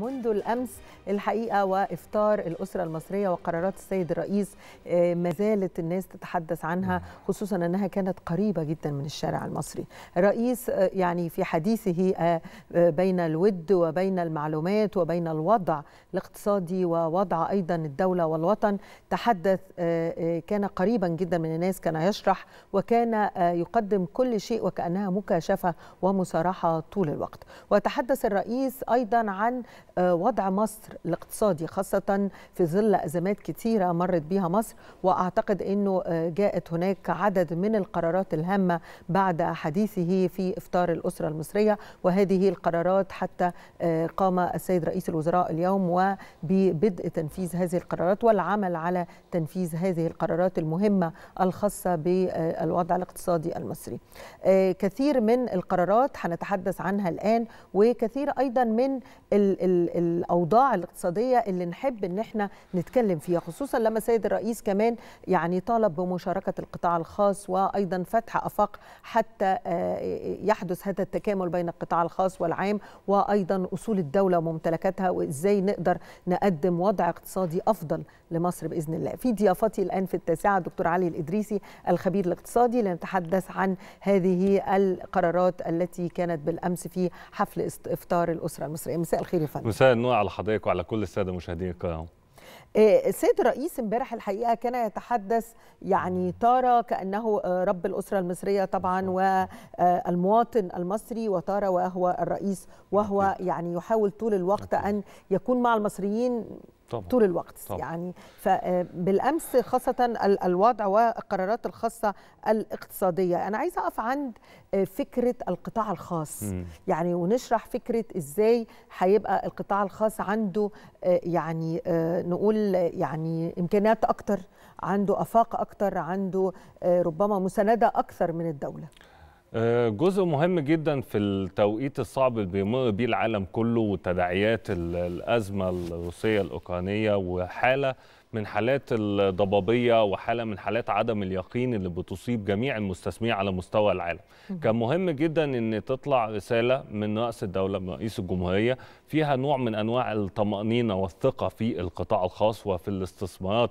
منذ الامس الحقيقه وافطار الاسره المصريه وقرارات السيد الرئيس آه، ما زالت الناس تتحدث عنها خصوصا انها كانت قريبه جدا من الشارع المصري. الرئيس آه، يعني في حديثه آه، بين الود وبين المعلومات وبين الوضع الاقتصادي ووضع ايضا الدوله والوطن تحدث كان قريبا جدا من الناس كان يشرح وكان يقدم كل شيء وكانها مكاشفه ومصارحه طول الوقت. وتحدث الرئيس ايضا عن وضع مصر الاقتصادي خاصة في ظل أزمات كثيرة مرت بها مصر وأعتقد أنه آه، جاءت هناك عدد من القرارات الهامة بعد حديثه في إفطار الأسرة المصرية وهذه القرارات حتى آه، قام السيد رئيس الوزراء اليوم وببدء تنفيذ هذه القرارات والعمل على تنفيذ هذه القرارات المهمة الخاصة بالوضع الاقتصادي المصري آه، كثير من القرارات هنتحدث عنها الآن وكثير أيضا من ال ال الاوضاع الاقتصاديه اللي نحب ان احنا نتكلم فيها خصوصا لما سيد الرئيس كمان يعني طالب بمشاركه القطاع الخاص وايضا فتح افاق حتى آه، يحدث هذا التكامل بين القطاع الخاص والعام وايضا اصول الدوله وممتلكاتها وازاي نقدر نقدم وضع اقتصادي افضل لمصر باذن الله. في ضيافتي الان في التاسعه دكتور علي الادريسي الخبير الاقتصادي لنتحدث عن هذه القرارات التي كانت بالامس في حفل افطار الاسره المصريه. مساء الخير يا فندم. مساء النور على حضرتك وعلى كل الساده المشاهدين الكرام آه، السيد الرئيس امبارح الحقيقه كان يتحدث يعني تارة كانه آه، رب الاسره المصريه طبعا والمواطن آه، المصري وتارة وهو الرئيس وهو يعني يحاول طول الوقت ان يكون مع المصريين طبعا. طول الوقت طبعا. يعني فبالامس آه، خاصه الوضع والقرارات الخاصه الاقتصاديه انا عايزه اقف عند آه، فكره القطاع الخاص م. يعني ونشرح فكره ازاي هيبقى القطاع الخاص عنده آه، يعني نقول يعني امكانيات اكتر عنده افاق اكتر عنده ربما مسانده اكثر من الدوله آه، جزء مهم جدا في التوقيت الصعب اللي بيمر بيه العالم كله وتداعيات الازمه الروسيه الاوكرانيه وحاله من حالات الضبابيه وحاله من حالات عدم اليقين اللي بتصيب جميع المستثمرين على مستوى العالم. كان مهم جدا ان تطلع رساله من رئيس الدوله من رئيس الجمهوريه فيها نوع من انواع الطمانينه والثقه في القطاع الخاص وفي الاستثمارات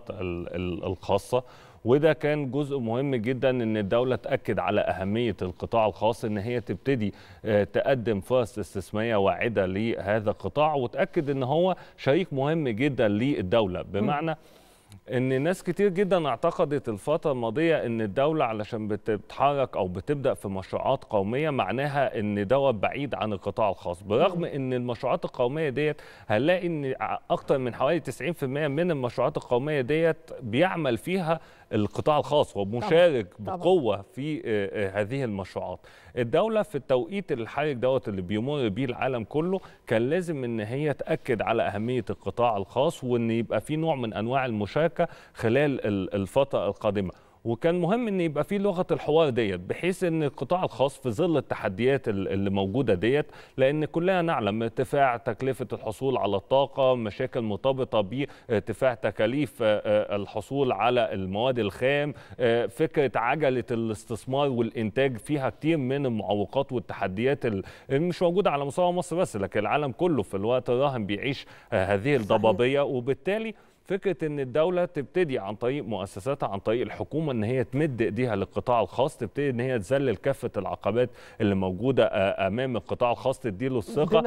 الخاصه وده كان جزء مهم جدا ان الدوله تاكد على اهميه القطاع الخاص ان هي تبتدي آه، تقدم فرص استثماريه واعده لهذا القطاع وتاكد ان هو شريك مهم جدا للدوله بمعنى ان ناس كتير جدا اعتقدت الفتره الماضيه ان الدوله علشان بتتحرك او بتبدا في مشروعات قوميه معناها ان دوت بعيد عن القطاع الخاص برغم ان المشروعات القوميه ديت هنلاقي ان اكتر من حوالي 90% من المشروعات القوميه ديت بيعمل فيها القطاع الخاص ومشارك طبعا. بقوه في آه، آه، هذه المشروعات الدوله في التوقيت الحرج دوت اللي بيمر بيه العالم كله كان لازم ان هي تاكد على اهميه القطاع الخاص وان يبقى في نوع من انواع المشاركه خلال الفتره القادمه وكان مهم ان يبقى في لغه الحوار ديت بحيث ان القطاع الخاص في ظل التحديات اللي موجوده ديت لان كلنا نعلم ارتفاع تكلفه الحصول على الطاقه مشاكل مرتبطه بارتفاع تكاليف آه، آه، الحصول على المواد الخام آه، فكره عجله الاستثمار والانتاج فيها كتير من المعوقات والتحديات اللي مش موجوده على مستوى مصر بس لكن العالم كله في الوقت الراهن بيعيش هذه الضبابيه وبالتالي فكره ان الدوله تبتدي عن طريق مؤسساتها عن طريق الحكومه ان هي تمد ايديها للقطاع الخاص تبتدي ان هي تذلل كافه العقبات اللي موجوده امام القطاع الخاص تديله الثقه